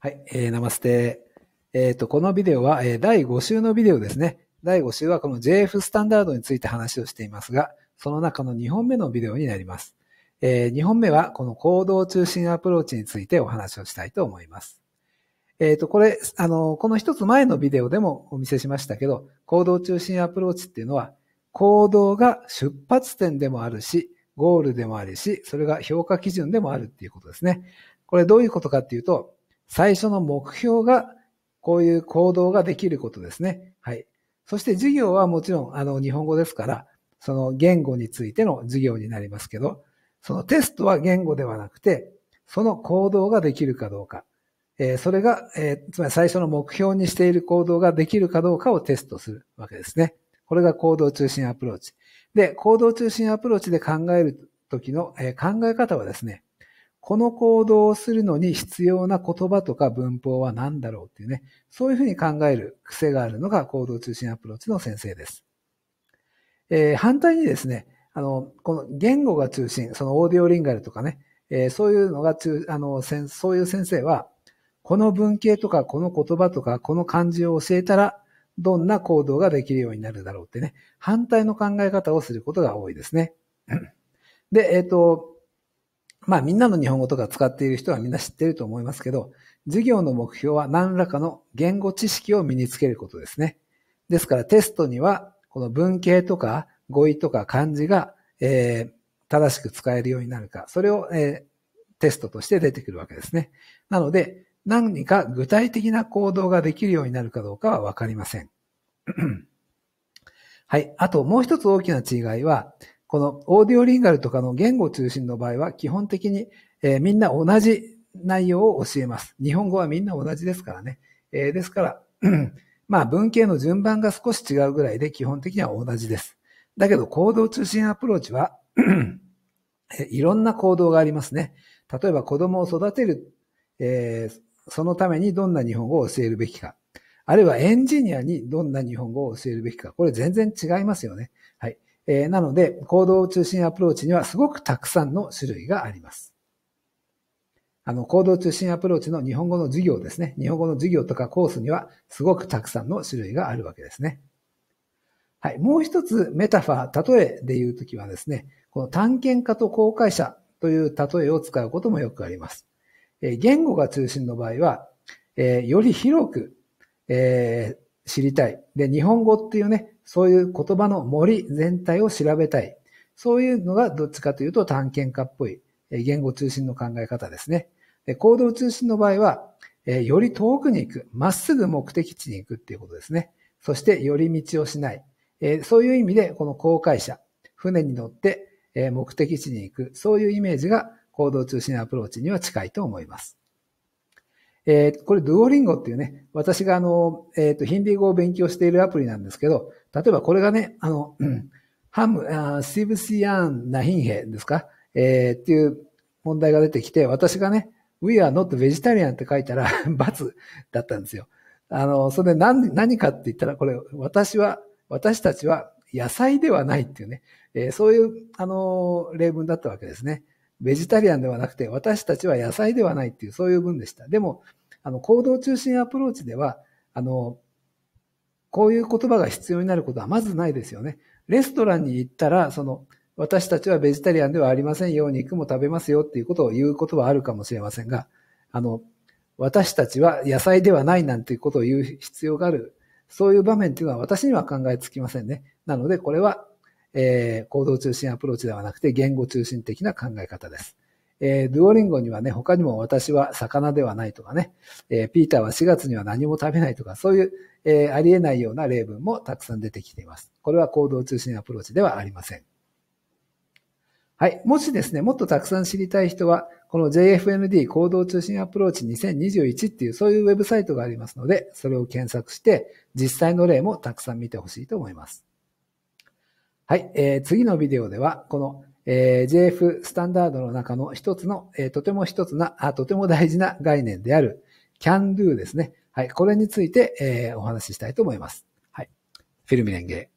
はい、えー、ナマステ。えっ、ー、と、このビデオは、えー、第5週のビデオですね。第5週はこの JF スタンダードについて話をしていますが、その中の2本目のビデオになります。えー、2本目はこの行動中心アプローチについてお話をしたいと思います。えっ、ー、と、これ、あの、この一つ前のビデオでもお見せしましたけど、行動中心アプローチっていうのは、行動が出発点でもあるし、ゴールでもあるし、それが評価基準でもあるっていうことですね。これどういうことかっていうと、最初の目標が、こういう行動ができることですね。はい。そして授業はもちろん、あの、日本語ですから、その言語についての授業になりますけど、そのテストは言語ではなくて、その行動ができるかどうか。えー、それが、えー、つまり最初の目標にしている行動ができるかどうかをテストするわけですね。これが行動中心アプローチ。で、行動中心アプローチで考えるときの、えー、考え方はですね、この行動をするのに必要な言葉とか文法は何だろうっていうね、そういうふうに考える癖があるのが行動中心アプローチの先生です。えー、反対にですね、あの、この言語が中心、そのオーディオリンガルとかね、えー、そういうのが中、あの、そういう先生は、この文系とか、この言葉とか、この漢字を教えたら、どんな行動ができるようになるだろうってね、反対の考え方をすることが多いですね。で、えっ、ー、と、まあみんなの日本語とか使っている人はみんな知ってると思いますけど、授業の目標は何らかの言語知識を身につけることですね。ですからテストにはこの文系とか語彙とか漢字が、えー、正しく使えるようになるか、それを、えー、テストとして出てくるわけですね。なので何か具体的な行動ができるようになるかどうかはわかりません。はい。あともう一つ大きな違いは、このオーディオリンガルとかの言語中心の場合は基本的に、えー、みんな同じ内容を教えます。日本語はみんな同じですからね。えー、ですから、まあ文系の順番が少し違うぐらいで基本的には同じです。だけど行動中心アプローチは いろんな行動がありますね。例えば子供を育てる、えー、そのためにどんな日本語を教えるべきか。あるいはエンジニアにどんな日本語を教えるべきか。これ全然違いますよね。はい。えー、なので、行動中心アプローチにはすごくたくさんの種類があります。あの、行動中心アプローチの日本語の授業ですね。日本語の授業とかコースにはすごくたくさんの種類があるわけですね。はい。もう一つメタファー、例えで言うときはですね、この探検家と公開者という例えを使うこともよくあります。えー、言語が中心の場合は、えー、より広く、えー、知りたい。で、日本語っていうね、そういう言葉の森全体を調べたい。そういうのがどっちかというと探検家っぽい言語中心の考え方ですね。で行動中心の場合は、えより遠くに行く、まっすぐ目的地に行くっていうことですね。そして寄り道をしない。えそういう意味で、この航海者、船に乗って、え目的地に行く、そういうイメージが行動中心アプローチには近いと思います。えー、これ、ドゥオリンゴっていうね、私があの、えっ、ー、と、ヒンディー語を勉強しているアプリなんですけど、例えばこれがね、あの、ハム、あシブシアン・ナヒンヘですかえー、っていう問題が出てきて、私がね、we are not vegetarian って書いたら 罰だったんですよ。あの、それで何、何かって言ったら、これ、私は、私たちは野菜ではないっていうね、えー、そういう、あの、例文だったわけですね。ベジタリアンではなくて、私たちは野菜ではないっていう、そういう文でした。でも、あの、行動中心アプローチでは、あの、こういう言葉が必要になることはまずないですよね。レストランに行ったら、その、私たちはベジタリアンではありませんよ、肉も食べますよっていうことを言うことはあるかもしれませんが、あの、私たちは野菜ではないなんていうことを言う必要がある、そういう場面っていうのは私には考えつきませんね。なので、これは、えー、行動中心アプローチではなくて言語中心的な考え方です。えー、ドゥオリンゴにはね、他にも私は魚ではないとかね、えー、ピーターは4月には何も食べないとか、そういう、えー、ありえないような例文もたくさん出てきています。これは行動中心アプローチではありません。はい。もしですね、もっとたくさん知りたい人は、この JFND 行動中心アプローチ2021っていうそういうウェブサイトがありますので、それを検索して、実際の例もたくさん見てほしいと思います。はい。えー、次のビデオでは、このえー、JF スタンダードの中の一つの、えー、とても一つなあ、とても大事な概念である can do ですね。はい。これについて、えー、お話ししたいと思います。はい。フィルミレンゲ